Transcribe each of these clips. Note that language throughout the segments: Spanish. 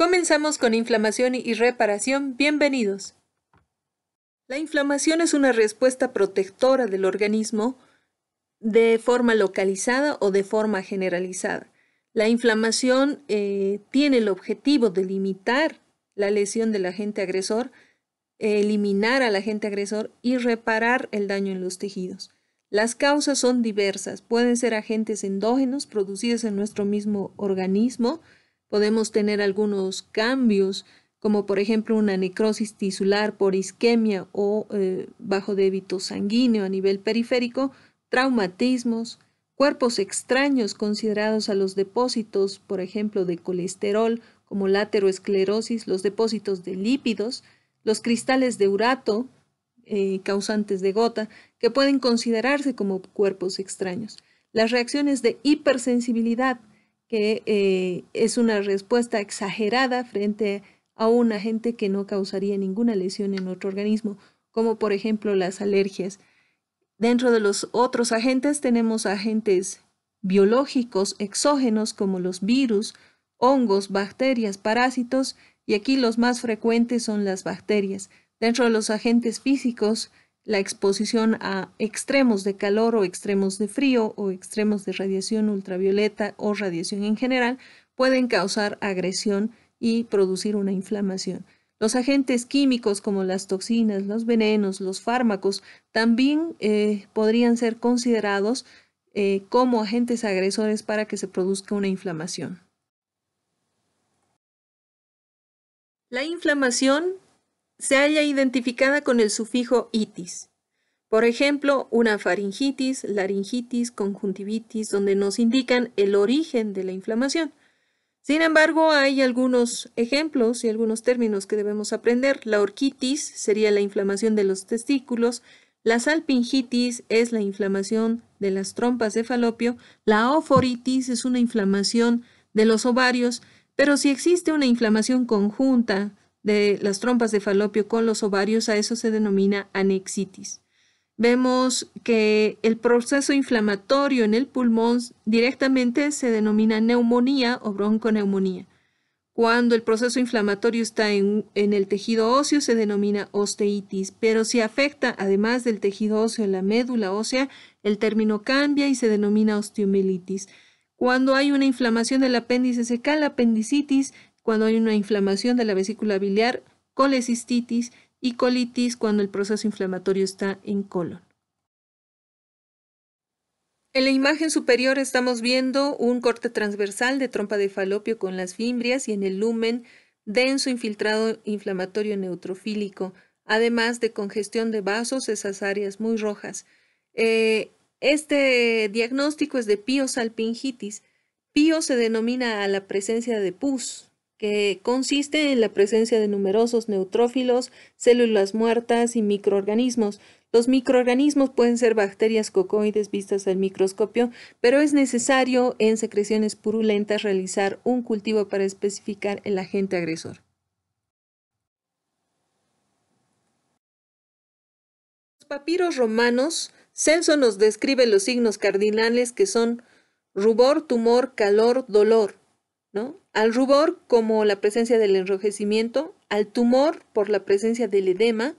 Comenzamos con inflamación y reparación. Bienvenidos. La inflamación es una respuesta protectora del organismo de forma localizada o de forma generalizada. La inflamación eh, tiene el objetivo de limitar la lesión del agente agresor, eliminar al agente agresor y reparar el daño en los tejidos. Las causas son diversas, pueden ser agentes endógenos producidos en nuestro mismo organismo, Podemos tener algunos cambios, como por ejemplo una necrosis tisular por isquemia o eh, bajo débito sanguíneo a nivel periférico, traumatismos, cuerpos extraños considerados a los depósitos, por ejemplo, de colesterol, como lateroesclerosis, los depósitos de lípidos, los cristales de urato, eh, causantes de gota, que pueden considerarse como cuerpos extraños. Las reacciones de hipersensibilidad, que eh, es una respuesta exagerada frente a un agente que no causaría ninguna lesión en otro organismo, como por ejemplo las alergias. Dentro de los otros agentes tenemos agentes biológicos exógenos como los virus, hongos, bacterias, parásitos y aquí los más frecuentes son las bacterias. Dentro de los agentes físicos la exposición a extremos de calor o extremos de frío o extremos de radiación ultravioleta o radiación en general pueden causar agresión y producir una inflamación. Los agentes químicos como las toxinas, los venenos, los fármacos también eh, podrían ser considerados eh, como agentes agresores para que se produzca una inflamación. La inflamación se haya identificada con el sufijo itis. Por ejemplo, una faringitis, laringitis, conjuntivitis, donde nos indican el origen de la inflamación. Sin embargo, hay algunos ejemplos y algunos términos que debemos aprender. La orquitis sería la inflamación de los testículos, la salpingitis es la inflamación de las trompas de falopio, la oforitis es una inflamación de los ovarios, pero si existe una inflamación conjunta de las trompas de falopio con los ovarios, a eso se denomina anexitis. Vemos que el proceso inflamatorio en el pulmón directamente se denomina neumonía o bronconeumonía. Cuando el proceso inflamatorio está en, el tejido óseo se denomina osteitis, pero si afecta además del tejido óseo la médula ósea, el término cambia y se denomina osteomelitis. Cuando hay una inflamación del apéndice secal, apendicitis, cuando hay una inflamación de la vesícula biliar, colecistitis y colitis cuando el proceso inflamatorio está en colon. En la imagen superior estamos viendo un corte transversal de trompa de falopio con las fimbrias y en el lumen denso infiltrado inflamatorio neutrofílico, además de congestión de vasos, esas áreas muy rojas. Eh, este diagnóstico es de salpingitis. Pío se denomina a la presencia de pus, que consiste en la presencia de numerosos neutrófilos, células muertas y microorganismos. Los microorganismos pueden ser bacterias cocoides vistas al microscopio, pero es necesario en secreciones purulentas realizar un cultivo para especificar el agente agresor. Los papiros romanos, Celso nos describe los signos cardinales que son rubor, tumor, calor, dolor. Al rubor como la presencia del enrojecimiento, al tumor por la presencia del edema,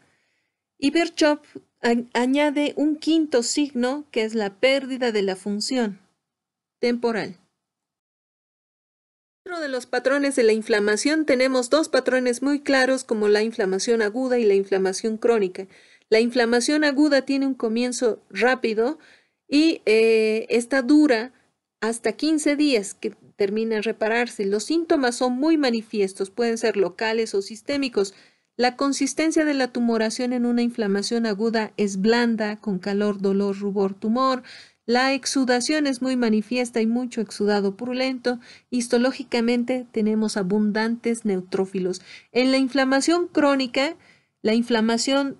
y añade un quinto signo que es la pérdida de la función temporal. Dentro de los patrones de la inflamación tenemos dos patrones muy claros como la inflamación aguda y la inflamación crónica. La inflamación aguda tiene un comienzo rápido y eh, esta dura hasta 15 días, que termina en repararse. Los síntomas son muy manifiestos, pueden ser locales o sistémicos. La consistencia de la tumoración en una inflamación aguda es blanda, con calor, dolor, rubor, tumor. La exudación es muy manifiesta y mucho exudado purulento. Histológicamente tenemos abundantes neutrófilos. En la inflamación crónica, la inflamación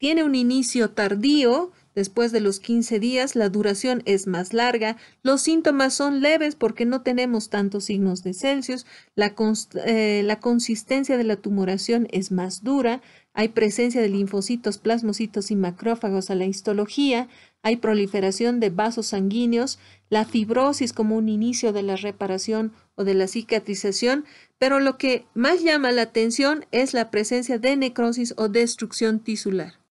tiene un inicio tardío, Después de los 15 días la duración es más larga, los síntomas son leves porque no tenemos tantos signos de Celsius, eh, la, consistencia de la tumoración es más dura, hay presencia de linfocitos, plasmocitos y macrófagos a la histología, hay proliferación de vasos sanguíneos, la fibrosis como un inicio de la reparación o de la cicatrización, pero lo que más llama la atención es la presencia de necrosis o destrucción tisular.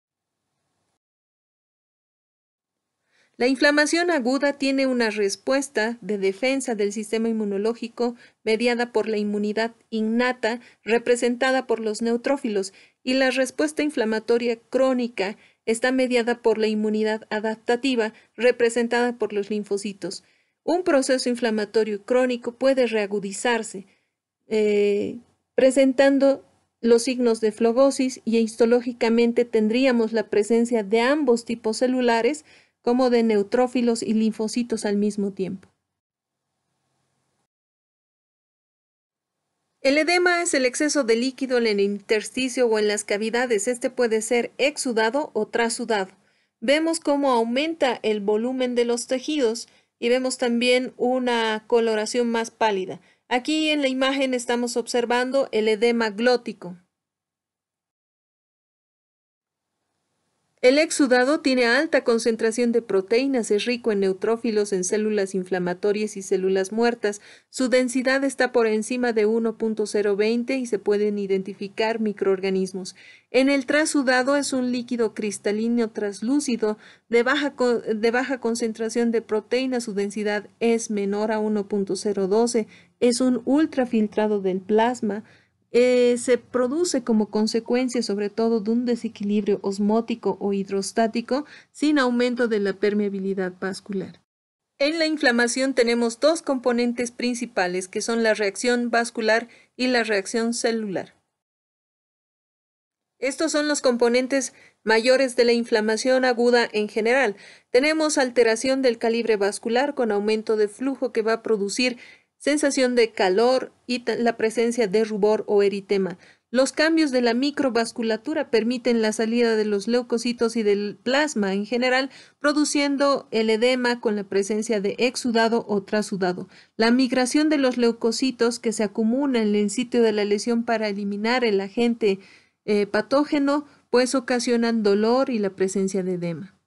La inflamación aguda tiene una respuesta de defensa del sistema inmunológico mediada por la inmunidad innata representada por los neutrófilos y la respuesta inflamatoria crónica está mediada por la inmunidad adaptativa representada por los linfocitos. Un proceso inflamatorio crónico puede reagudizarse eh, presentando los signos de flogosis y histológicamente tendríamos la presencia de ambos tipos celulares como de neutrófilos y linfocitos al mismo tiempo. El edema es el exceso de líquido en el intersticio o en las cavidades. Este puede ser exudado o trasudado. Vemos cómo aumenta el volumen de los tejidos y vemos también una coloración más pálida. Aquí en la imagen estamos observando el edema glótico. El exudado tiene alta concentración de proteínas, es rico en neutrófilos, en células inflamatorias y células muertas. Su densidad está por encima de 1.020 y se pueden identificar microorganismos. En el trasudado es un líquido cristalino traslúcido de baja, de baja concentración de proteínas, su densidad es menor a 1.012, es un ultrafiltrado del plasma. Eh, se produce como consecuencia sobre todo de un desequilibrio osmótico o hidrostático sin aumento de la permeabilidad vascular. En la inflamación tenemos dos componentes principales que son la reacción vascular y la reacción celular. Estos son los componentes mayores de la inflamación aguda en general. Tenemos alteración del calibre vascular con aumento de flujo que va a producir sensación de calor y la presencia de rubor o eritema. Los cambios de la microvasculatura permiten la salida de los leucocitos y del plasma en general, produciendo el edema con la presencia de exudado o trasudado. La migración de los leucocitos que se acumulan en el sitio de la lesión para eliminar el agente eh, patógeno, pues ocasionan dolor y la presencia de edema.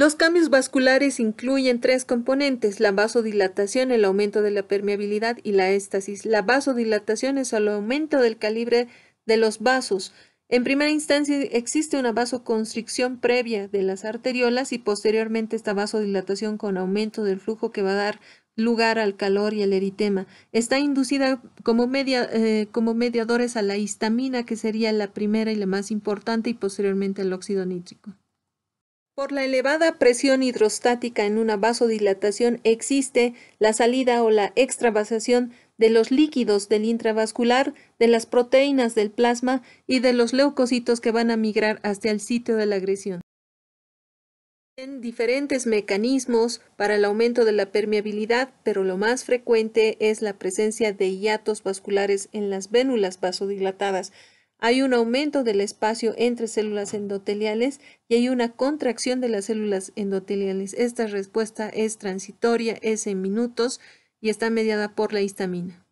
Los cambios vasculares incluyen tres componentes, la vasodilatación, el aumento de la permeabilidad y la éstasis. La vasodilatación es el aumento del calibre de los vasos. En primera instancia existe una vasoconstricción previa de las arteriolas y posteriormente esta vasodilatación con aumento del flujo que va a dar lugar al calor y al eritema. Está inducida como, media, eh, como mediadores a la histamina, que sería la primera y la más importante, y posteriormente al óxido nítrico. Por la elevada presión hidrostática en una vasodilatación existe la salida o la extravasación de los líquidos del intravascular, de las proteínas del plasma y de los leucocitos que van a migrar hasta el sitio de la agresión. Hay diferentes mecanismos para el aumento de la permeabilidad, pero lo más frecuente es la presencia de hiatos vasculares en las vénulas vasodilatadas, hay un aumento del espacio entre células endoteliales y hay una contracción de las células endoteliales. Esta respuesta es transitoria, es en minutos y está mediada por la histamina.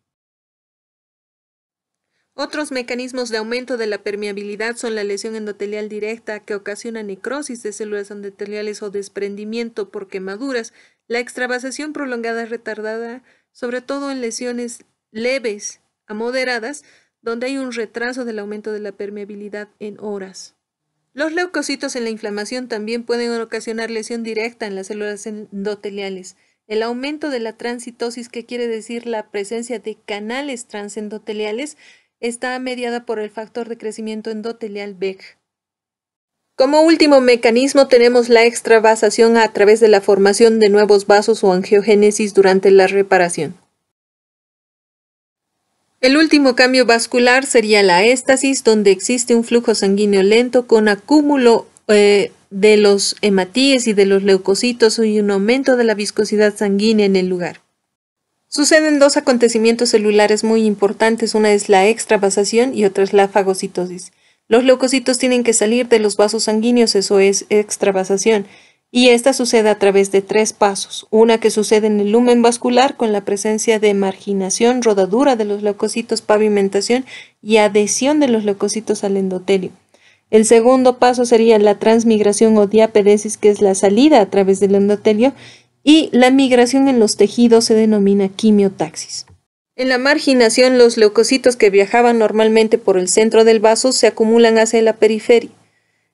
Otros mecanismos de aumento de la permeabilidad son la lesión endotelial directa que ocasiona necrosis de células endoteliales o desprendimiento por quemaduras, la extravasación prolongada retardada, sobre todo en lesiones leves a moderadas, donde hay un retraso del aumento de la permeabilidad en horas. Los leucocitos en la inflamación también pueden ocasionar lesión directa en las células endoteliales. El aumento de la transitosis, que quiere decir la presencia de canales transendoteliales, está mediada por el factor de crecimiento endotelial BEG. Como último mecanismo tenemos la extravasación a través de la formación de nuevos vasos o angiogénesis durante la reparación. El último cambio vascular sería la éstasis, donde existe un flujo sanguíneo lento con acúmulo eh, de los hematíes y de los leucocitos y un aumento de la viscosidad sanguínea en el lugar. Suceden dos acontecimientos celulares muy importantes, una es la extravasación y otra es la fagocitosis. Los leucocitos tienen que salir de los vasos sanguíneos, eso es extravasación y esta sucede a través de tres pasos, una que sucede en el lumen vascular con la presencia de marginación, rodadura de los leucocitos, pavimentación y adhesión de los leucocitos al endotelio. El segundo paso sería la transmigración o diapedesis, que es la salida a través del endotelio, y la migración en los tejidos se denomina quimiotaxis. En la marginación, los leucocitos que viajaban normalmente por el centro del vaso se acumulan hacia la periferia.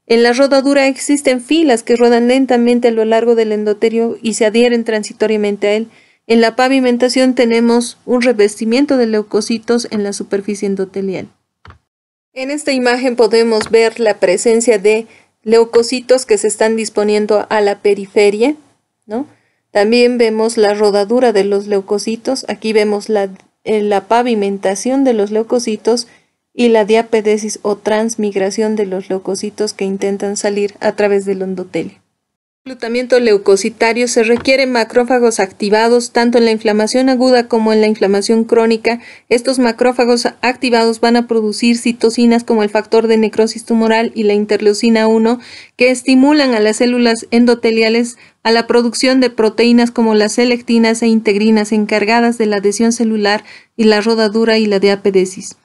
En la rodadura existen filas que rodan lentamente a lo largo del endotelio y se adhieren transitoriamente a él. En la pavimentación tenemos un revestimiento de leucocitos en la superficie endotelial. En esta imagen podemos ver la presencia de leucocitos que se están disponiendo a la periferia, ¿no? También vemos la rodadura de los leucocitos, aquí vemos la, eh, la pavimentación de los leucocitos y la diapedesis o transmigración de los leucocitos que intentan salir a través del endotelio. El reclutamiento leucocitario se requieren macrófagos activados tanto en la inflamación aguda como en la inflamación crónica. Estos macrófagos activados van a producir citocinas como el factor de necrosis tumoral y la interleucina 1 que estimulan a las células endoteliales a la producción de proteínas como las selectinas e integrinas encargadas de la adhesión celular y la rodadura y la diapedesis.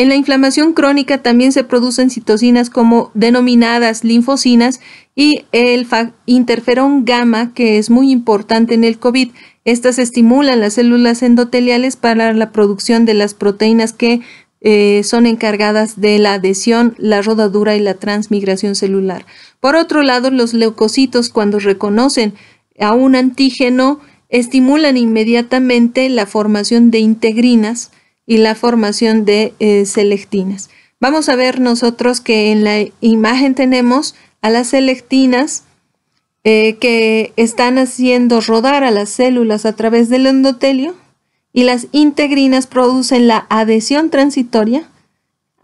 En la inflamación crónica también se producen citocinas como denominadas linfocinas y el interferón gamma, que es muy importante en el COVID. Estas estimulan las células endoteliales para la producción de las proteínas que eh, son encargadas de la adhesión, la rodadura y la transmigración celular. Por otro lado, los leucocitos, cuando reconocen a un antígeno, estimulan inmediatamente la formación de integrinas y la formación de eh, selectinas. Vamos a ver nosotros que en la imagen tenemos a las selectinas eh, que están haciendo rodar a las células a través del endotelio y las integrinas producen la adhesión transitoria,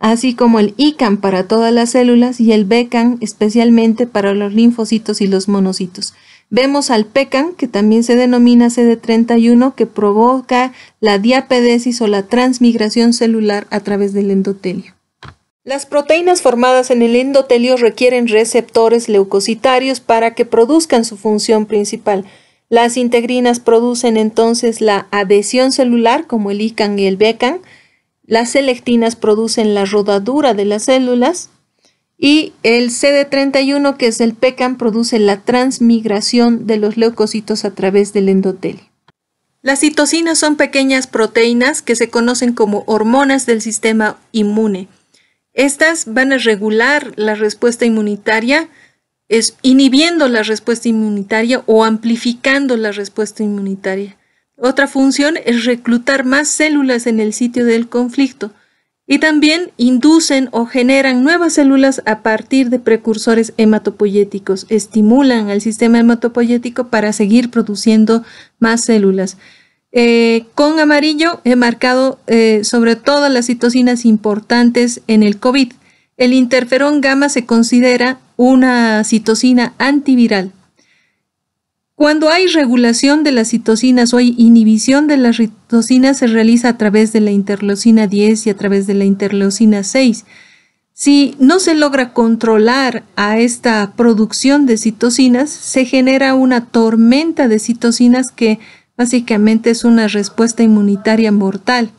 así como el ICAM para todas las células y el BECAN especialmente para los linfocitos y los monocitos. Vemos al pecan, que también se denomina CD31, que provoca la diapedesis o la transmigración celular a través del endotelio. Las proteínas formadas en el endotelio requieren receptores leucocitarios para que produzcan su función principal. Las integrinas producen entonces la adhesión celular, como el ICAN y el BECAN. Las selectinas producen la rodadura de las células y el CD31, que es el PECAM, produce la transmigración de los leucocitos a través del endotelio. Las citocinas son pequeñas proteínas que se conocen como hormonas del sistema inmune. Estas van a regular la respuesta inmunitaria, es inhibiendo la respuesta inmunitaria o amplificando la respuesta inmunitaria. Otra función es reclutar más células en el sitio del conflicto y también inducen o generan nuevas células a partir de precursores hematopoyéticos, estimulan al sistema hematopoyético para seguir produciendo más células. Eh, con amarillo he marcado eh, sobre todas las citocinas importantes en el COVID. El interferón gamma se considera una citocina antiviral cuando hay regulación de las citocinas o hay inhibición de las citocinas, se realiza a través de la interleucina 10 y a través de la interleucina 6. Si no se logra controlar a esta producción de citocinas, se genera una tormenta de citocinas que básicamente es una respuesta inmunitaria mortal.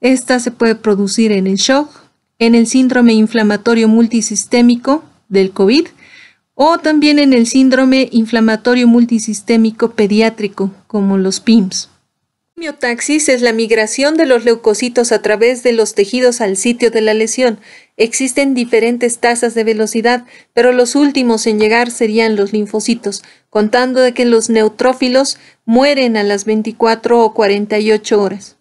Esta se puede producir en el shock, en el síndrome inflamatorio multisistémico del COVID, o también en el síndrome inflamatorio multisistémico pediátrico, como los PIMS. Miotaxis es la migración de los leucocitos a través de los tejidos al sitio de la lesión. Existen diferentes tasas de velocidad, pero los últimos en llegar serían los linfocitos, contando de que los neutrófilos mueren a las 24 o 48 horas.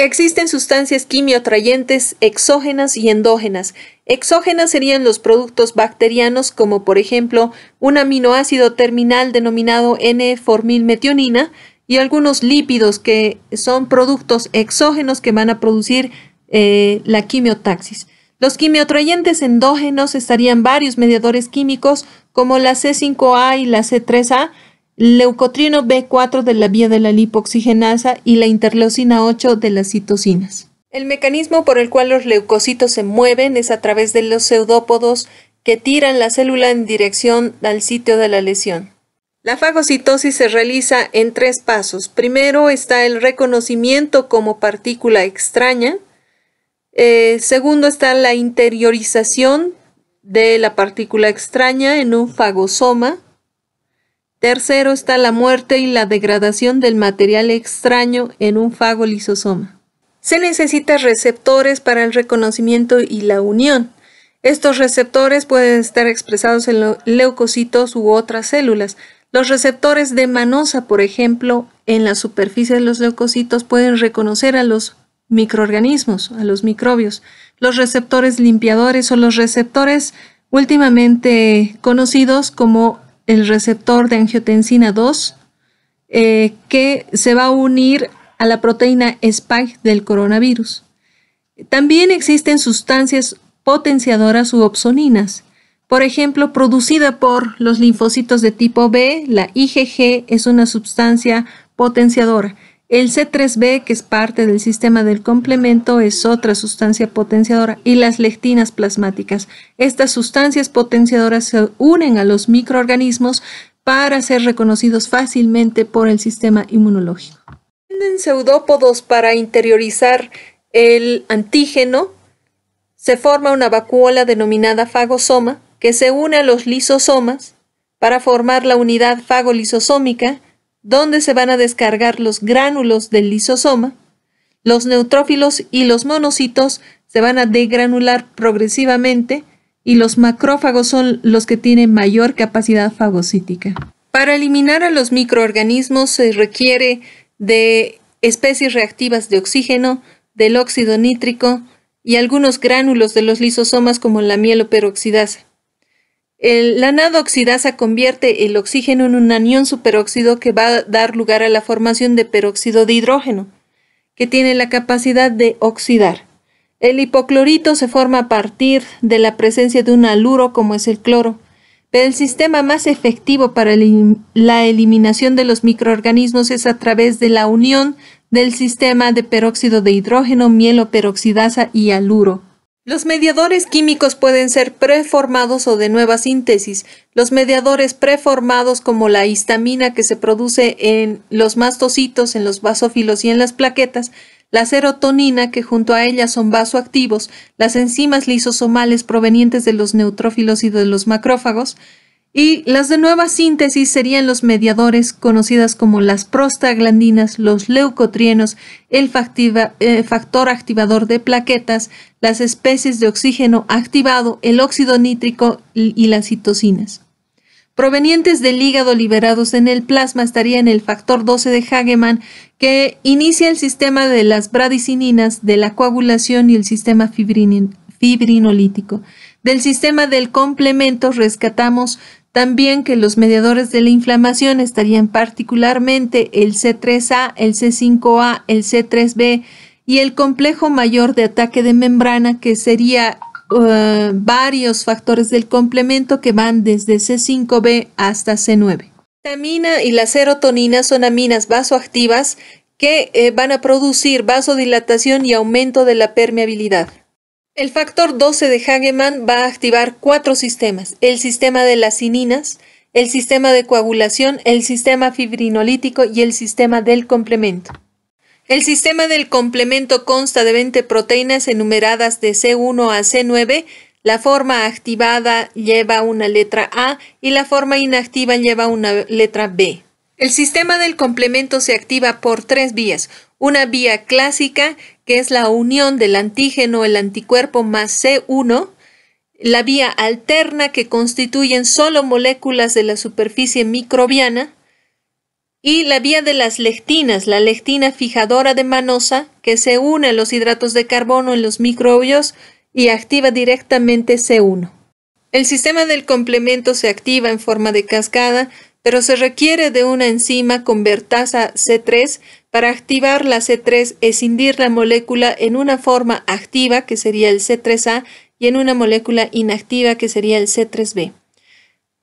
Existen sustancias quimiotrayentes exógenas y endógenas. Exógenas serían los productos bacterianos como por ejemplo un aminoácido terminal denominado N-formilmetionina y algunos lípidos que son productos exógenos que van a producir eh, la quimiotaxis. Los quimiotrayentes endógenos estarían varios mediadores químicos como la C5A y la C3A, leucotrieno B4 de la vía de la lipoxigenasa y la interleucina 8 de las citocinas. El mecanismo por el cual los leucocitos se mueven es a través de los pseudópodos que tiran la célula en dirección al sitio de la lesión. La fagocitosis se realiza en tres pasos. Primero está el reconocimiento como partícula extraña. Eh, segundo está la interiorización de la partícula extraña en un fagosoma. Tercero está la muerte y la degradación del material extraño en un fago lisosoma. Se necesitan receptores para el reconocimiento y la unión. Estos receptores pueden estar expresados en leucocitos u otras células. Los receptores de manosa, por ejemplo, en la superficie de los leucocitos pueden reconocer a los microorganismos, a los microbios. Los receptores limpiadores son los receptores últimamente conocidos como el receptor de angiotensina 2 eh, que se va a unir a la proteína spike del coronavirus. También existen sustancias potenciadoras u opsoninas, por ejemplo, producida por los linfocitos de tipo B, la IgG es una sustancia potenciadora el C3B, que es parte del sistema del complemento, es otra sustancia potenciadora y las lectinas plasmáticas. Estas sustancias potenciadoras se unen a los microorganismos para ser reconocidos fácilmente por el sistema inmunológico. Tienen pseudópodos para interiorizar el antígeno. Se forma una vacuola denominada fagosoma que se une a los lisosomas para formar la unidad fagolisosómica donde se van a descargar los gránulos del lisosoma. Los neutrófilos y los monocitos se van a degranular progresivamente y los macrófagos son los que tienen mayor capacidad fagocítica. Para eliminar a los microorganismos se requiere de especies reactivas de oxígeno, del óxido nítrico y algunos gránulos de los lisosomas como la mieloperoxidasa. El, la oxidasa convierte el oxígeno en un anión superóxido que va a dar lugar a la formación de peróxido de hidrógeno, que tiene la capacidad de oxidar. El hipoclorito se forma a partir de la presencia de un aluro como es el cloro, pero el sistema más efectivo para la eliminación de los microorganismos es a través de la unión del sistema de peróxido de hidrógeno, mielo peroxidasa y aluro. Los mediadores químicos pueden ser preformados o de nueva síntesis. Los mediadores preformados como la histamina que se produce en los mastocitos, en los basófilos y en las plaquetas, la serotonina, que junto a ella son vasoactivos, las enzimas lisosomales provenientes de los neutrófilos y de los macrófagos, y las de nueva síntesis serían los mediadores conocidas como las prostaglandinas, los leucotrienos, el eh, factor activador de plaquetas, las especies de oxígeno activado, el óxido nítrico y las citocinas. Provenientes del hígado liberados en el plasma estaría el factor 12 de Hageman, que inicia el sistema de las bradicininas, de la coagulación y el sistema fibrinolítico. Del sistema del complemento rescatamos también que los mediadores de la inflamación estarían particularmente el C3A, el C5A, el C3B y el complejo mayor de ataque de membrana que sería eh, varios factores del complemento que van desde C5B hasta C9. La amina y la serotonina son aminas vasoactivas que eh, van a producir vasodilatación y aumento de la permeabilidad. El factor 12 de Hageman va a activar cuatro sistemas, el sistema de las sininas, el sistema de coagulación, el sistema fibrinolítico y el sistema del complemento. El sistema del complemento consta de 20 proteínas enumeradas de C1 a C9. La forma activada lleva una letra A y la forma inactiva lleva una letra B. El sistema del complemento se activa por tres vías. Una vía clásica, que es la unión del antígeno, el anticuerpo más C1, la vía alterna que constituyen solo moléculas de la superficie microbiana y la vía de las lectinas, la lectina fijadora de manosa que se une a los hidratos de carbono en los microbios y activa directamente C1. El sistema del complemento se activa en forma de cascada pero se requiere de una enzima convertasa C3 para activar la C3, escindir la molécula en una forma activa, que sería el C3A, y en una molécula inactiva, que sería el C3B.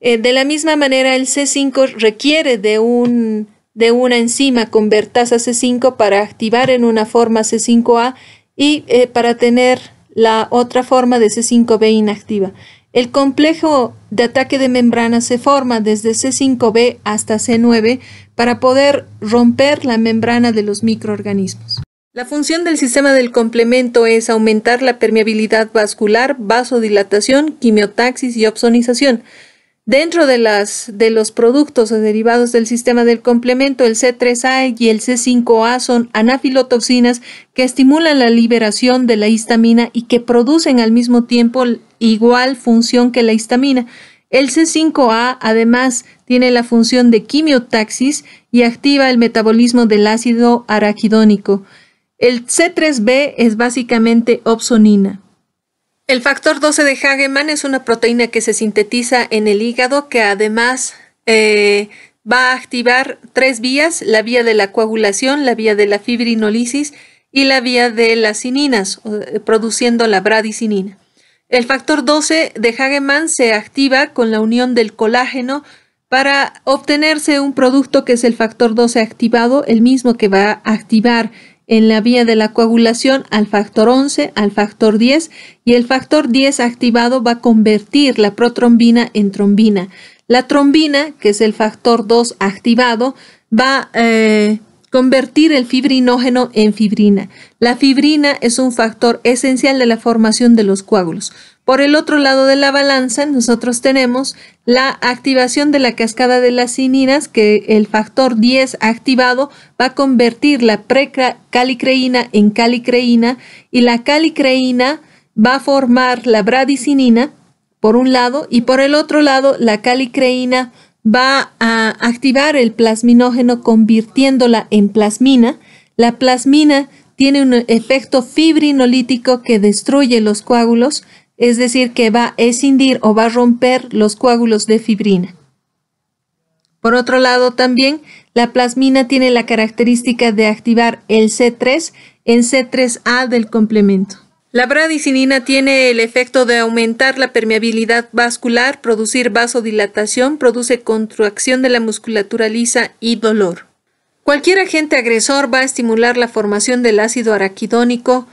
Eh, de la misma manera, el C5 requiere de, una enzima convertasa C5 para activar en una forma C5A y eh, para tener la otra forma de C5B inactiva. El complejo de ataque de membrana se forma desde C5b hasta C9 para poder romper la membrana de los microorganismos. La función del sistema del complemento es aumentar la permeabilidad vascular, vasodilatación, quimiotaxis y opsonización. Dentro de, las, de los productos derivados del sistema del complemento, el C3A y el C5A son anafilotoxinas que estimulan la liberación de la histamina y que producen al mismo tiempo igual función que la histamina. El C5A además tiene la función de quimiotaxis y activa el metabolismo del ácido araquidónico. El C3B es básicamente opsonina. El factor 12 de Hageman es una proteína que se sintetiza en el hígado que además eh, va a activar tres vías, la vía de la coagulación, la vía de la fibrinolisis y la vía de las cininas, eh, produciendo la bradicinina. El factor 12 de Hageman se activa con la unión del colágeno para obtenerse un producto que es el factor 12 activado, el mismo que va a activar en la vía de la coagulación al factor 11, al factor 10 y el factor 10 activado va a convertir la protrombina en trombina. La trombina, que es el factor 2 activado, va a eh, convertir el fibrinógeno en fibrina. La fibrina es un factor esencial de la formación de los coágulos. Por el otro lado de la balanza, nosotros tenemos la activación de la cascada de las cininas, que el factor 10 activado va a convertir la precalicreína en calicreína y la calicreína va a formar la bradicinina por un lado y por el otro lado la calicreína va a activar el plasminógeno convirtiéndola en plasmina. La plasmina tiene un efecto fibrinolítico que destruye los coágulos, es decir, que va a escindir o va a romper los coágulos de fibrina. Por otro lado, también la plasmina tiene la característica de activar el C3 en C3A del complemento. La bradicinina tiene el efecto de aumentar la permeabilidad vascular, producir vasodilatación, produce contracción de la musculatura lisa y dolor. Cualquier agente agresor va a estimular la formación del ácido araquidónico,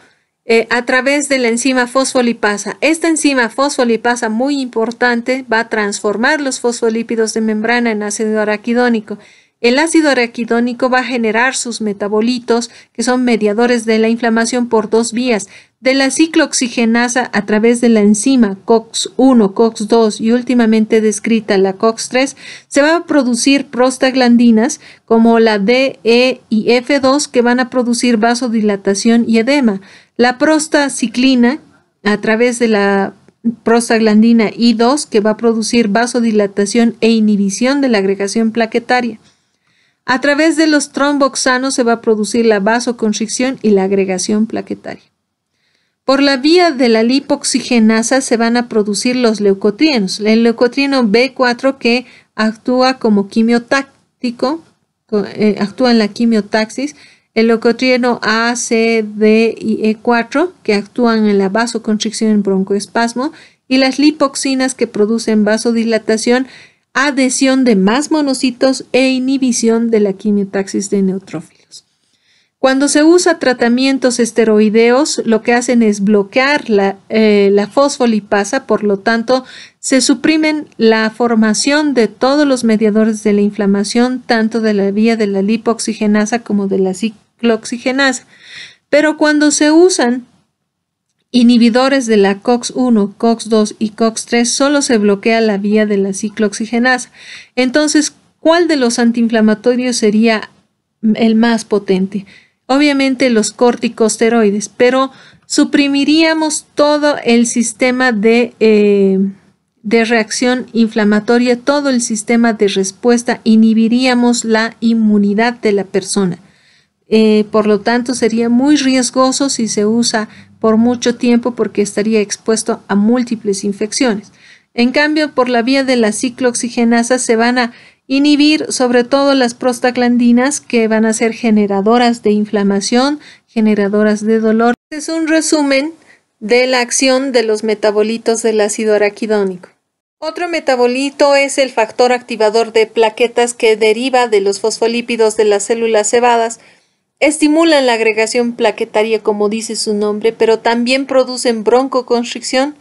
eh, a través de la enzima fosfolipasa. Esta enzima fosfolipasa muy importante va a transformar los fosfolípidos de membrana en ácido araquidónico. El ácido araquidónico va a generar sus metabolitos, que son mediadores de la inflamación por dos vías, de la ciclooxigenasa a través de la enzima COX-1, COX-2 y últimamente descrita la COX-3, se va a producir prostaglandinas como la DE E y F2 que van a producir vasodilatación y edema. La prostaciclina, a través de la prostaglandina I2, que va a producir vasodilatación e inhibición de la agregación plaquetaria. A través de los tromboxanos se va a producir la vasoconstricción y la agregación plaquetaria. Por la vía de la lipoxigenasa se van a producir los leucotrienos. El leucotrieno B4 que actúa como quimiotáctico, eh, actúa en la quimiotaxis, el locotrieno A, C, D y E4 que actúan en la vasoconstricción en broncoespasmo y las lipoxinas que producen vasodilatación, adhesión de más monocitos e inhibición de la quimiotaxis de neutrófilos. Cuando se usa tratamientos esteroideos, lo que hacen es bloquear la, eh, fosfolipasa, por lo tanto, se suprimen la formación de todos los mediadores de la inflamación, tanto de la vía de la lipoxigenasa como de la pero cuando se usan inhibidores de la COX-1, COX-2 y COX-3, solo se bloquea la vía de la ciclooxigenasa. Entonces, ¿cuál de los antiinflamatorios sería el más potente? Obviamente los corticosteroides, pero suprimiríamos todo el sistema de, eh, reacción inflamatoria, todo el sistema de respuesta, inhibiríamos la inmunidad de la persona. Eh, por lo tanto sería muy riesgoso si se usa por mucho tiempo porque estaría expuesto a múltiples infecciones. En cambio, por la vía de la ciclooxigenasa se van a inhibir sobre todo las prostaglandinas que van a ser generadoras de inflamación, generadoras de dolor. Este es un resumen de la acción de los metabolitos del ácido araquidónico. Otro metabolito es el factor activador de plaquetas que deriva de los fosfolípidos de las células cebadas, estimulan la agregación plaquetaria como dice su nombre, pero también producen broncoconstricción,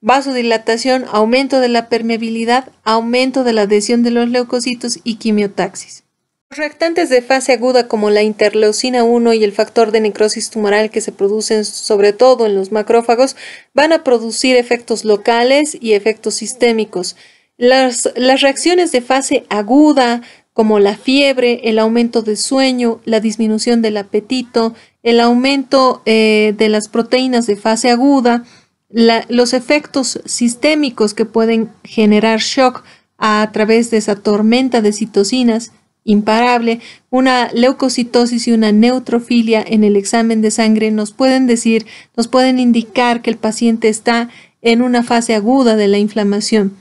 vasodilatación, aumento de la permeabilidad, aumento de la adhesión de los leucocitos y quimiotaxis. Los reactantes de fase aguda como la interleucina 1 y el factor de necrosis tumoral que se producen sobre todo en los macrófagos van a producir efectos locales y efectos sistémicos. Las, las reacciones de fase aguda como la fiebre, el aumento de sueño, la disminución del apetito, el aumento eh, de las proteínas de fase aguda, los efectos sistémicos que pueden generar shock a través de esa tormenta de citocinas imparable, una leucocitosis y una neutrofilia en el examen de sangre nos pueden decir, nos pueden indicar que el paciente está en una fase aguda de la inflamación.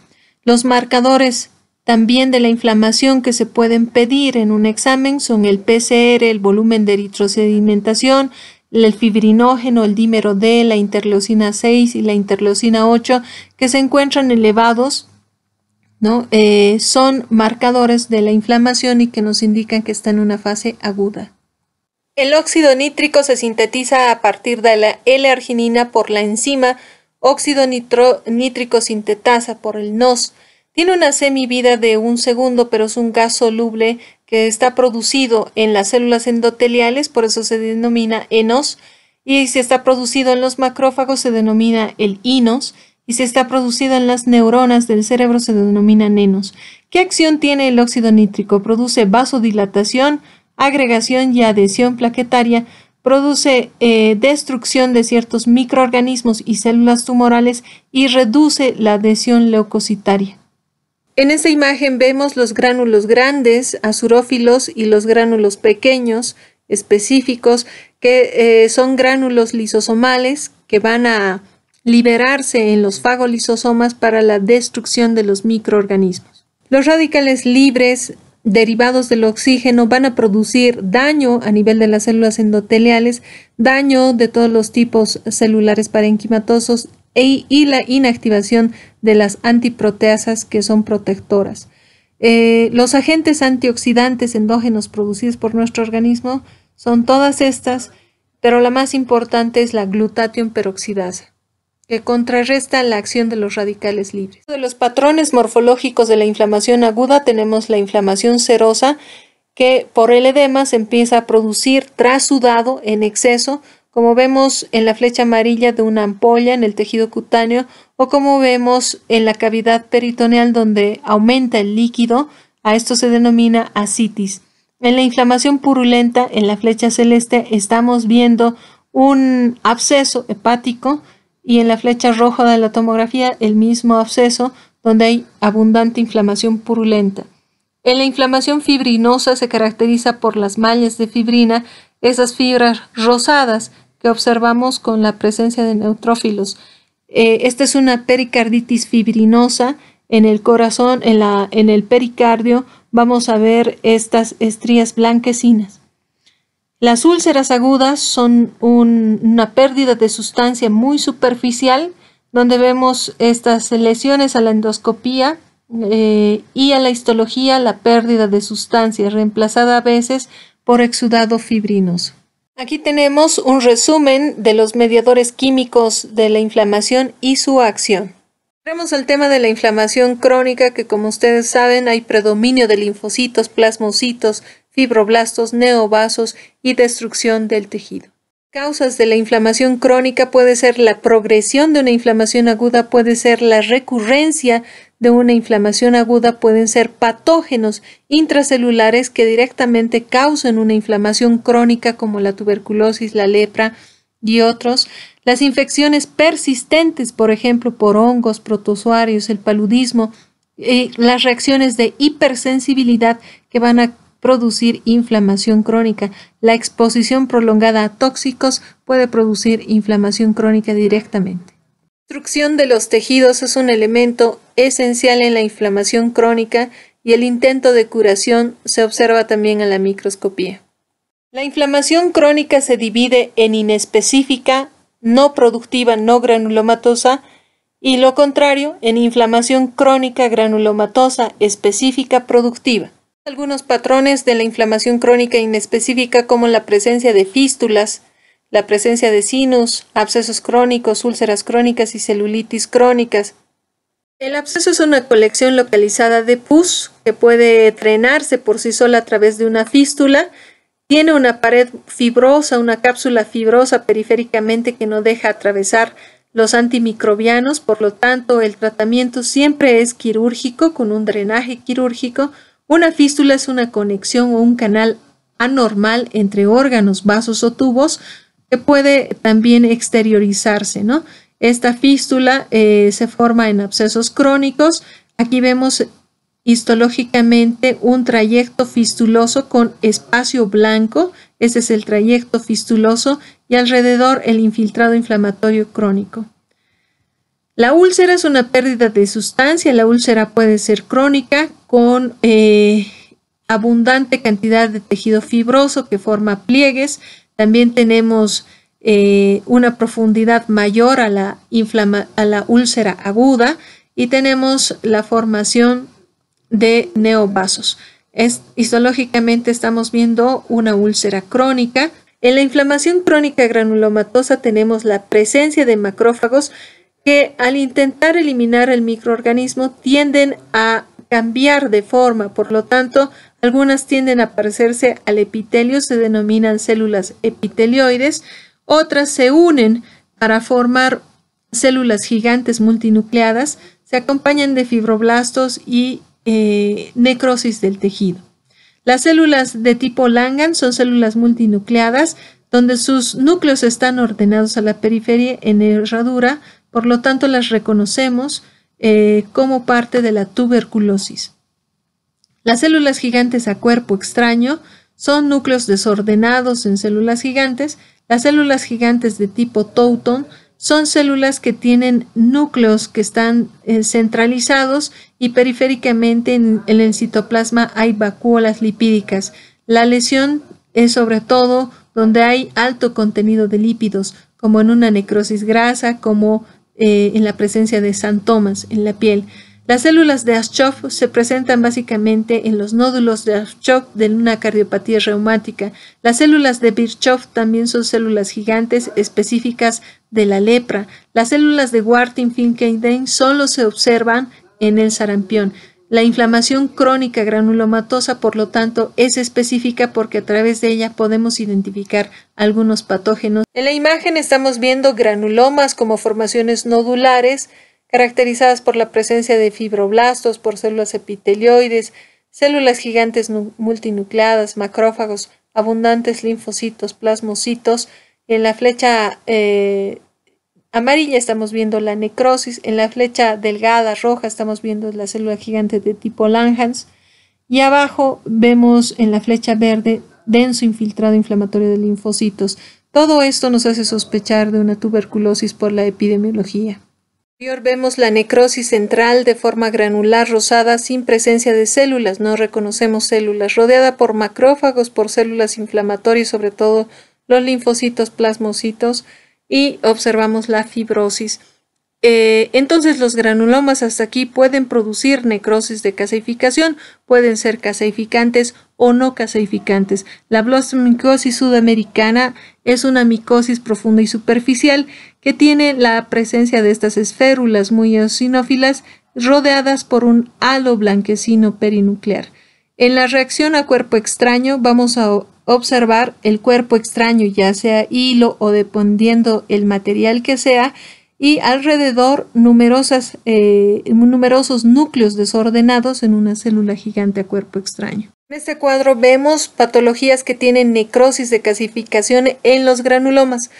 Los marcadores también de la inflamación que se pueden pedir en un examen son el PCR, el volumen de eritrosedimentación, el fibrinógeno, el dímero D, la interleucina 6 y la interleucina 8 que se encuentran elevados, ¿no? Eh, son marcadores de la inflamación y que nos indican que está en una fase aguda. El óxido nítrico se sintetiza a partir de la L-arginina por la enzima óxido nítrico sintetasa por el NOS. Tiene una semivida de un segundo, pero es un gas soluble que está producido en las células endoteliales, por eso se denomina enos, y si está producido en los macrófagos se denomina el inos, y si está producido en las neuronas del cerebro se denomina nenos. ¿Qué acción tiene el óxido nítrico? Produce vasodilatación, agregación y adhesión plaquetaria, produce eh, destrucción de ciertos microorganismos y células tumorales y reduce la adhesión leucocitaria. En esta imagen vemos los gránulos grandes, azurófilos, y los gránulos pequeños, específicos, que eh, son gránulos lisosomales que van a liberarse en los fagolisosomas para la destrucción de los microorganismos. Los radicales libres derivados del oxígeno van a producir daño a nivel de las células endoteliales, daño de todos los tipos celulares parenquimatosos e, y la inactivación de las antiproteasas que son protectoras. Eh, los agentes antioxidantes endógenos producidos por nuestro organismo son todas estas, pero la más importante es la glutatión peroxidasa, que contrarresta la acción de los radicales libres. De los patrones morfológicos de la inflamación aguda tenemos la inflamación serosa, que por el edema se empieza a producir trasudado en exceso como vemos en la flecha amarilla de una ampolla en el tejido cutáneo o como vemos en la cavidad peritoneal donde aumenta el líquido, a esto se denomina ascitis. En la inflamación purulenta, en la flecha celeste, estamos viendo un absceso hepático y en la flecha roja de la tomografía el mismo absceso donde hay abundante inflamación purulenta. En la inflamación fibrinosa se caracteriza por las mallas de fibrina, esas fibras rosadas, que observamos con la presencia de neutrófilos. Eh, esta es una pericarditis fibrinosa en el corazón, en, la, en el pericardio, vamos a ver estas estrías blanquecinas. Las úlceras agudas son una pérdida de sustancia muy superficial, donde vemos estas lesiones a la endoscopía eh, y a la histología, la pérdida de sustancia, reemplazada a veces por exudado fibrinoso. Aquí tenemos un resumen de los mediadores químicos de la inflamación y su acción. Entramos el tema de la inflamación crónica que como ustedes saben hay predominio de linfocitos, plasmocitos, fibroblastos, neovasos y destrucción del tejido. Causas de la inflamación crónica puede ser la progresión de una inflamación aguda, puede ser la recurrencia de una inflamación aguda pueden ser patógenos intracelulares que directamente causan una inflamación crónica como la tuberculosis, la lepra y otros. Las infecciones persistentes, por ejemplo, por hongos, protozoarios, el paludismo, y eh, las reacciones de hipersensibilidad que van a producir inflamación crónica. La exposición prolongada a tóxicos puede producir inflamación crónica directamente. La destrucción de los tejidos es un elemento esencial en la inflamación crónica y el intento de curación se observa también en la microscopía. La inflamación crónica se divide en inespecífica, no productiva, no granulomatosa y lo contrario, en inflamación crónica granulomatosa específica productiva. Algunos patrones de la inflamación crónica inespecífica como la presencia de fístulas, la presencia de sinus, abscesos crónicos, úlceras crónicas y celulitis crónicas. El absceso es una colección localizada de pus que puede drenarse por sí sola a través de una fístula. Tiene una pared fibrosa, una cápsula fibrosa periféricamente que no deja atravesar los antimicrobianos, por lo tanto el tratamiento siempre es quirúrgico con un drenaje quirúrgico. Una fístula es una conexión o un canal anormal entre órganos, vasos o tubos que puede también exteriorizarse, ¿no? Esta fístula eh, se forma en abscesos crónicos. Aquí vemos histológicamente un trayecto fistuloso con espacio blanco. Ese es el trayecto fistuloso y alrededor el infiltrado inflamatorio crónico. La úlcera es una pérdida de sustancia. La úlcera puede ser crónica con eh, abundante cantidad de tejido fibroso que forma pliegues también tenemos eh, una profundidad mayor a la, a la úlcera aguda y tenemos la formación de neovasos. Es, histológicamente estamos viendo una úlcera crónica. En la inflamación crónica granulomatosa tenemos la presencia de macrófagos que al intentar eliminar el microorganismo tienden a cambiar de forma, por lo tanto algunas tienden a parecerse al epitelio, se denominan células epitelioides, otras se unen para formar células gigantes multinucleadas, se acompañan de fibroblastos y eh, necrosis del tejido. Las células de tipo Langan son células multinucleadas donde sus núcleos están ordenados a la periferia en herradura, por lo tanto las reconocemos eh, como parte de la tuberculosis. Las células gigantes a cuerpo extraño son núcleos desordenados en células gigantes. Las células gigantes de tipo Touton son células que tienen núcleos que están eh, centralizados y periféricamente en, el citoplasma hay vacuolas lipídicas. La lesión es sobre todo donde hay alto contenido de lípidos, como en una necrosis grasa, como eh, en la presencia de santomas en la piel. Las células de Aschoff se presentan básicamente en los nódulos de Aschoff de una cardiopatía reumática. Las células de Birchoff también son células gigantes específicas de la lepra. Las células de Wartin-Finkelstein solo se observan en el sarampión. La inflamación crónica granulomatosa, por lo tanto, es específica porque a través de ella podemos identificar algunos patógenos. En la imagen estamos viendo granulomas como formaciones nodulares caracterizadas por la presencia de fibroblastos, por células epitelioides, células gigantes multinucleadas, macrófagos, abundantes linfocitos, plasmocitos. En la flecha eh, amarilla estamos viendo la necrosis, en la flecha delgada roja estamos viendo la célula gigante de tipo Langhans y abajo vemos en la flecha verde denso infiltrado inflamatorio de linfocitos. Todo esto nos hace sospechar de una tuberculosis por la epidemiología. Vemos la necrosis central de forma granular rosada sin presencia de células, no reconocemos células, rodeada por macrófagos, por células inflamatorias, sobre todo los linfocitos, plasmocitos, y observamos la fibrosis. Eh, entonces los granulomas hasta aquí pueden producir necrosis de caseificación, pueden ser caseificantes o no caseificantes. La Blastomycosis sudamericana es una micosis profunda y superficial que tiene la presencia de estas esférulas muy eosinófilas rodeadas por un halo blanquecino perinuclear. En la reacción a cuerpo extraño vamos a observar el cuerpo extraño, ya sea hilo o dependiendo el material que sea, y alrededor numerosas, eh, numerosos núcleos desordenados en una célula gigante a cuerpo extraño. En este cuadro vemos patologías que tienen necrosis de calcificación en los granulomas.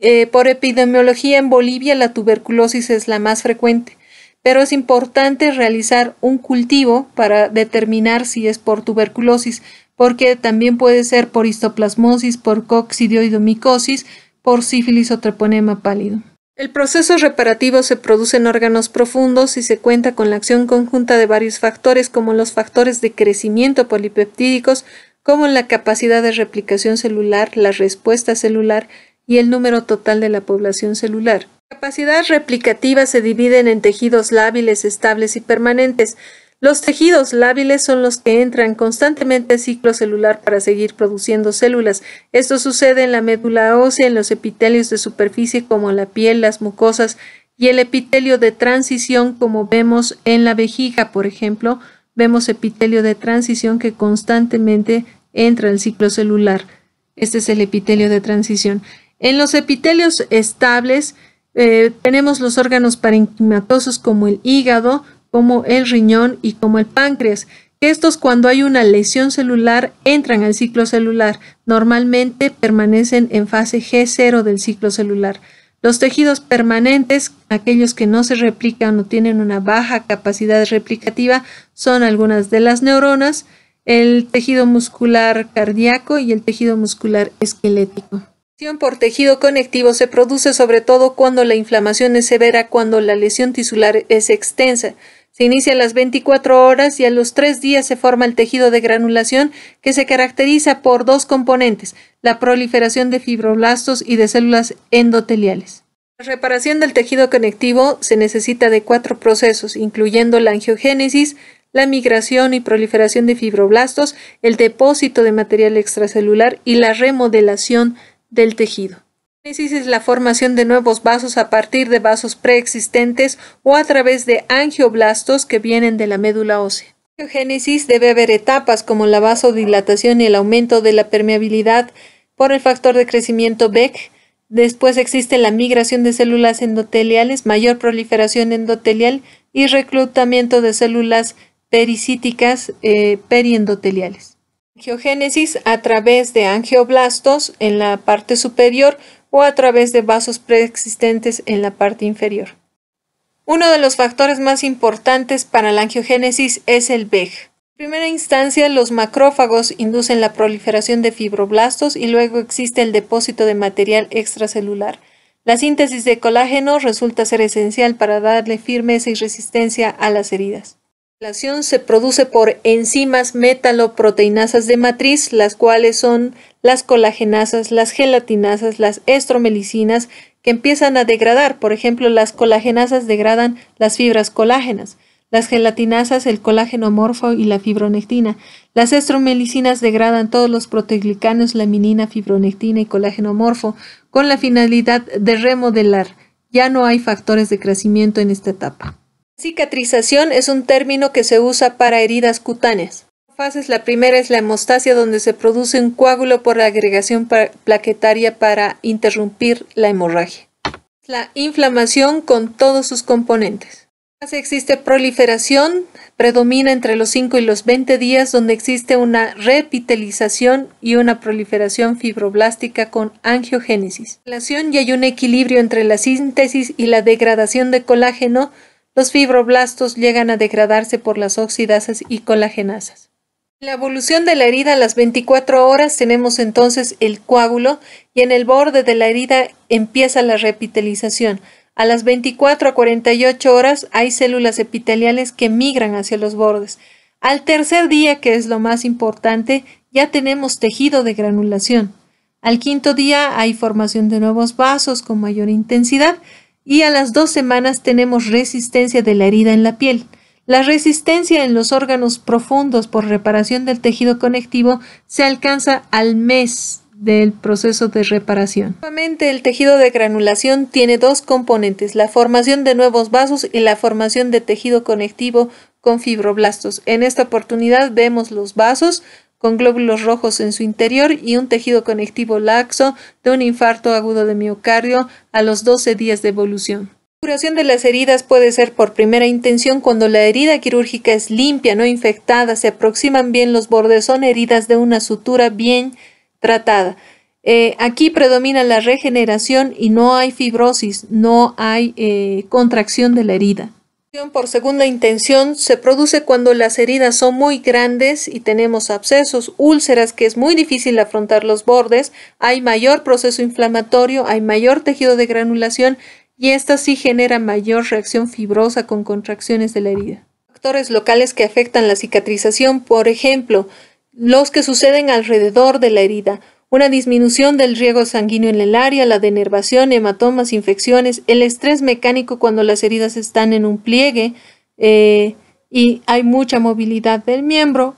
Eh, por epidemiología en Bolivia la tuberculosis es la más frecuente, pero es importante realizar un cultivo para determinar si es por tuberculosis, porque también puede ser por histoplasmosis, por coccidioidomicosis, por sífilis o treponema pálido. El proceso reparativo se produce en órganos profundos y se cuenta con la acción conjunta de varios factores como los factores de crecimiento polipeptídicos, como la capacidad de replicación celular, la respuesta celular y el número total de la población celular. La capacidad replicativa se divide en tejidos lábiles, estables y permanentes. Los tejidos lábiles son los que entran constantemente al ciclo celular para seguir produciendo células. Esto sucede en la médula ósea, en los epitelios de superficie como la piel, las mucosas y el epitelio de transición como vemos en la vejiga, por ejemplo, vemos epitelio de transición que constantemente entra al ciclo celular. Este es el epitelio de transición. En los epitelios estables eh, tenemos los órganos parenquimatosos como el hígado, como el riñón y como el páncreas. Estos cuando hay una lesión celular entran al ciclo celular. Normalmente permanecen en fase G0 del ciclo celular. Los tejidos permanentes, aquellos que no se replican o tienen una baja capacidad replicativa, son algunas de las neuronas, el tejido muscular cardíaco y el tejido muscular esquelético por tejido conectivo se produce sobre todo cuando la inflamación es severa, cuando la lesión tisular es extensa. Se inicia a las 24 horas y a los tres días se forma el tejido de granulación que se caracteriza por dos componentes, la proliferación de fibroblastos y de células endoteliales. La reparación del tejido conectivo se necesita de cuatro procesos, incluyendo la angiogénesis, la migración y proliferación de fibroblastos, el depósito de material extracelular y la remodelación del tejido es la formación de nuevos vasos a partir de vasos preexistentes o a través de angioblastos que vienen de la médula ósea. La angiogénesis debe haber etapas como la vasodilatación y el aumento de la permeabilidad por el factor de crecimiento BEC. Después existe la migración de células endoteliales, mayor proliferación endotelial y reclutamiento de células pericíticas eh, periendoteliales. Angiogénesis a través de angioblastos en la parte superior o a través de vasos preexistentes en la parte inferior. Uno de los factores más importantes para la angiogénesis es el BEG. En primera instancia, los macrófagos inducen la proliferación de fibroblastos y luego existe el depósito de material extracelular. La síntesis de colágeno resulta ser esencial para darle firmeza y resistencia a las heridas se produce por enzimas metaloproteinasas de matriz, las cuales son las colagenasas, las gelatinasas, las estromelicinas, que empiezan a degradar. Por ejemplo, las colagenasas degradan las fibras colágenas, las gelatinasas el colágeno morfo y la fibronectina. Las estromelicinas degradan todos los proteoglicanos, laminina, fibronectina y colágeno amorfo, con la finalidad de remodelar. Ya no hay factores de crecimiento en esta etapa. Cicatrización es un término que se usa para heridas cutáneas. la primera es la hemostasia donde se produce un coágulo por la agregación plaquetaria para interrumpir la hemorragia. La inflamación con todos sus componentes. Fase existe proliferación, predomina entre los 5 y los 20 días donde existe una repitelización y una proliferación fibroblástica con angiogénesis. y hay un equilibrio entre la síntesis y la degradación de colágeno los fibroblastos llegan a degradarse por las oxidasas y colagenasas. En la evolución de la herida a las 24 horas tenemos entonces el coágulo y en el borde de la herida empieza la repitelización. A las 24 a 48 horas hay células epiteliales que migran hacia los bordes. Al tercer día, que es lo más importante, ya tenemos tejido de granulación. Al quinto día hay formación de nuevos vasos con mayor intensidad, y a las dos semanas tenemos resistencia de la herida en la piel. La resistencia en los órganos profundos por reparación del tejido conectivo se alcanza al mes del proceso de reparación. Nuevamente, el tejido de granulación tiene dos componentes, la formación de nuevos vasos y la formación de tejido conectivo con fibroblastos. En esta oportunidad vemos los vasos, con glóbulos rojos en su interior y un tejido conectivo laxo de un infarto agudo de miocardio a los 12 días de evolución. La curación de las heridas puede ser por primera intención cuando la herida quirúrgica es limpia, no infectada, se aproximan bien los bordes, son heridas de una sutura bien tratada. Eh, aquí predomina la regeneración y no hay fibrosis, no hay eh, contracción de la herida por segunda intención se produce cuando las heridas son muy grandes y tenemos abscesos, úlceras que es muy difícil afrontar los bordes, hay mayor proceso inflamatorio, hay mayor tejido de granulación y esta sí genera mayor reacción fibrosa con contracciones de la herida. Factores locales que afectan la cicatrización, por ejemplo, los que suceden alrededor de la herida, una disminución del riego sanguíneo en el área, la denervación, hematomas, infecciones, el estrés mecánico cuando las heridas están en un pliegue eh, y hay mucha movilidad del miembro.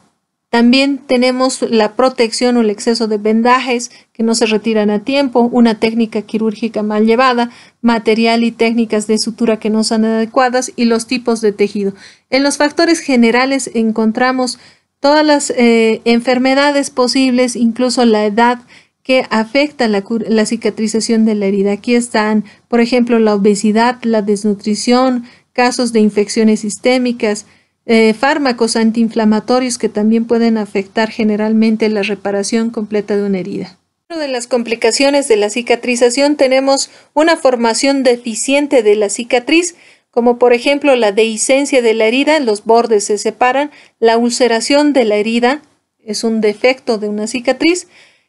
También tenemos la protección o el exceso de vendajes que no se retiran a tiempo, una técnica quirúrgica mal llevada, material y técnicas de sutura que no son adecuadas y los tipos de tejido. En los factores generales encontramos todas las eh, enfermedades posibles, incluso la edad que afecta la, la, cicatrización de la herida. Aquí están, por ejemplo, la obesidad, la desnutrición, casos de infecciones sistémicas, eh, fármacos antiinflamatorios que también pueden afectar generalmente la reparación completa de una herida. Una de las complicaciones de la cicatrización tenemos una formación deficiente de la cicatriz, como por ejemplo la dehiscencia de la herida, los bordes se separan, la ulceración de la herida es un defecto de una cicatriz,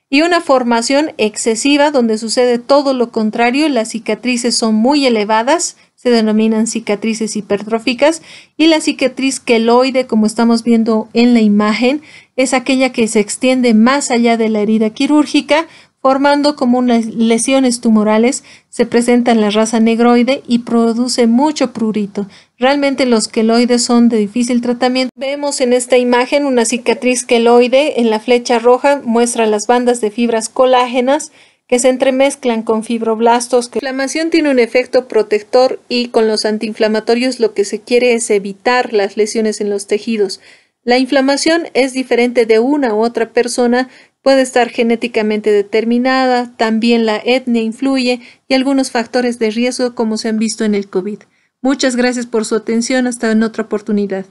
y una formación excesiva donde sucede todo lo contrario, las cicatrices son muy elevadas, se denominan cicatrices hipertróficas, y la cicatriz queloide, como estamos viendo en la imagen, es aquella que se extiende más allá de la herida quirúrgica, formando unas lesiones tumorales, se presenta en la raza negroide y produce mucho prurito. Realmente los queloides son de difícil tratamiento. Vemos en esta imagen una cicatriz queloide, en la flecha roja muestra las bandas de fibras colágenas que se entremezclan con fibroblastos. La inflamación tiene un efecto protector y con los antiinflamatorios lo que se quiere es evitar las lesiones en los tejidos. La inflamación es diferente de una u otra persona puede estar genéticamente determinada, también la etnia influye y algunos factores de riesgo como se han visto en el COVID. Muchas gracias por su atención, hasta en otra oportunidad.